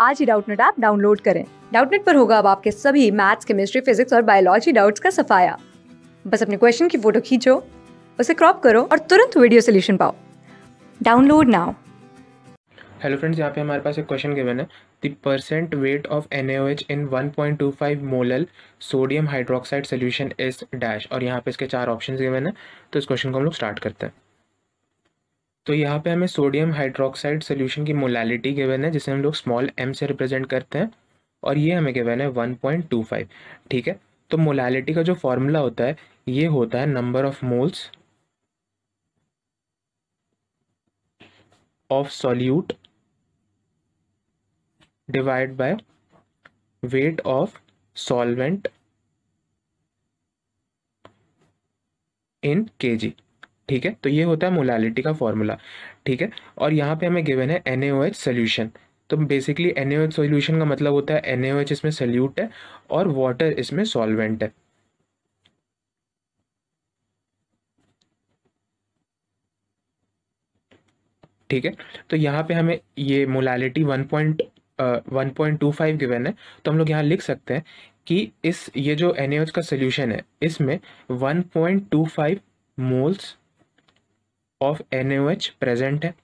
आज ही Doubtnut app download करें डाउटनेट पर होगा अब आपके सभी मैथ्स केमिस्ट्री फिजिक्स और बायोलॉजी डाउट्स का सफाया बस अपने क्वेश्चन की फोटो खींचो उसे क्रॉप करो और तुरंत वीडियो सोल्यूशन पाओ डाउनलोड नाउ हेलो फ्रेंड्स यहाँ पे हमारे पास एक क्वेश्चन गिवन है the percent weight of N H in one point two five molal sodium hydroxide solution is dash और यहाँ पे इसके चार ऑप्शन गिवन है तो इस क्वेश्चन को हम लोग स्टार्ट करते हैं तो यहाँ पे हमें सोडियम हाइड्रोक्साइड सोल्यूशन की मोलालिटी गिवन है जिसे हम लोग स्मॉल एम से रिप्रेजेंट करते हैं और ये हमें गिवन है 1.25 ठीक है तो मोलालिटी का जो फॉर्मूला होता है ये होता है number of moles of solute divide by weight of solvent in kg ठीक है तो ये होता है मोलालिटी का फॉर्मूला ठीक है और यहाँ पे हमें गिवन है एन ए सोल्यूशन तो बेसिकली एन ए सोल्यूशन का मतलब होता है एन ए इसमें सल्यूट है और वाटर इसमें सॉल्वेंट है ठीक है तो यहाँ पे हमें ये molality one point one point two five given है तो हम लोग यहाँ लिख सकते हैं कि इस ये जो एन का सोल्यूशन है इसमें one point two five moles of N present है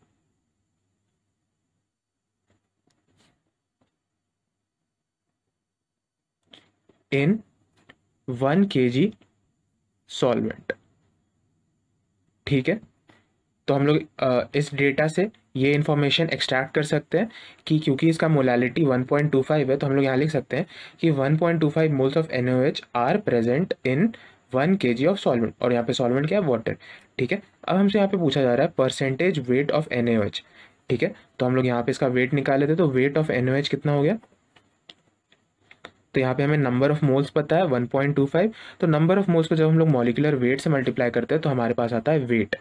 in one K ji solvent ठीक है तो हम लोग इस डेटा से ये इन्फॉर्मेशन एक्सट्रैक्ट कर सकते हैं कि क्योंकि इसका मोलालिटी 1.25 है तो हम लोग यहाँ लिख सकते हैं कि 1.25 moles of N R present in one K G of solvent और यहाँ पे सॉल्वेंट क्या है वाटर ठीक है अब हमसे यहाँ पे पूछा जा रहा है परसेंटेज वेट ऑफ एन ठीक है तो हम लोग यहाँ पे इसका वेट निकाल लेते तो वेट ऑफ एन कितना हो गया तो यहाँ पे हमें नंबर ऑफ मोल्स पता है 1.25 तो नंबर ऑफ मोल्स को जब हम लोग मॉलिकुलर वेट से मल्टीप्लाई करते हैं तो हमारे पास आता है weight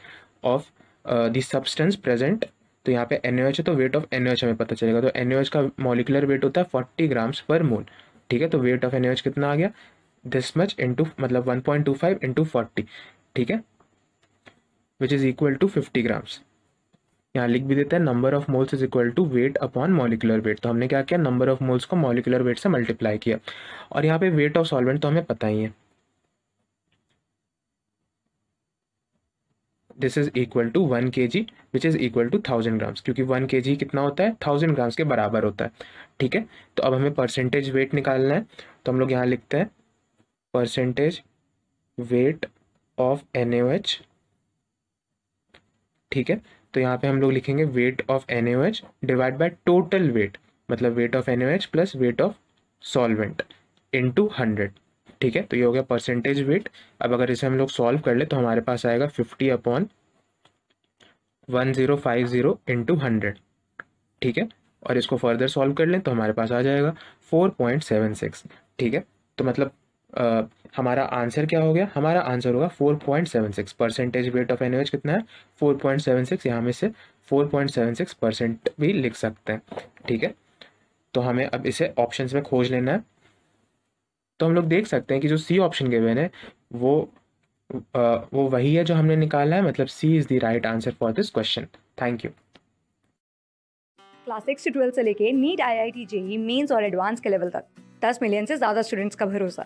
of the substance present तो यहाँ पे एन है तो वेट ऑफ एन हमें पता चलेगा तो एन का मॉलिकुलर वेट होता है फोर्टी ग्राम्स पर मोल ठीक है तो वेट ऑफ एन कितना आ गया दिस मच इंटू मतलब 1.25 point two five into forty ठीक है which is equal to fifty grams यहाँ लिख भी देता है number of moles is equal to weight upon molecular weight तो हमने क्या किया नंबर ऑफ मोल्स को मॉलिकुलर वेट से मल्टीप्लाई किया और यहाँ पे वेट ऑफ सॉल्वेंट तो हमें पता ही है this is equal to one K G which is equal to thousand grams क्योंकि वन के जी कितना होता है थाउजेंड ग्राम्स के बराबर होता है ठीक है तो अब हमें परसेंटेज वेट निकालना है तो हम लोग यहाँ लिखते हैं परसेंटेज वेट ऑफ एन ठीक है तो यहाँ पे हम लोग लिखेंगे weight of N divide by total weight मतलब weight of N plus weight of solvent two hundred ठीक है तो ये हो गया परसेंटेज वेट अब अगर इसे हम लोग सॉल्व कर ले तो हमारे पास आएगा fifty upon one zero five zero into hundred ठीक है और इसको फर्दर सॉल्व कर लें तो हमारे पास आ जाएगा फोर पॉइंट सेवन सिक्स ठीक है तो मतलब आ, हमारा आंसर क्या हो गया हमारा आंसर होगा four point seven six percentage weight of NH कितना है फोर पॉइंट सेवन सिक्स यहाँ में से four point seven six percent भी लिख सकते हैं ठीक है तो हमें अब इसे ऑप्शंस में खोज लेना है तो हम लोग देख सकते हैं कि जो सी ऑप्शन गिवन है वो आ, वो वही है जो हमने निकाला है मतलब C is the right answer for this question thank you class six से ट्वेल्थ से लेके NEET I I T JEE mains और एडवांस के लेवल तक 10 मिलियन से ज़्यादा स्टूडेंट्स का भरोसा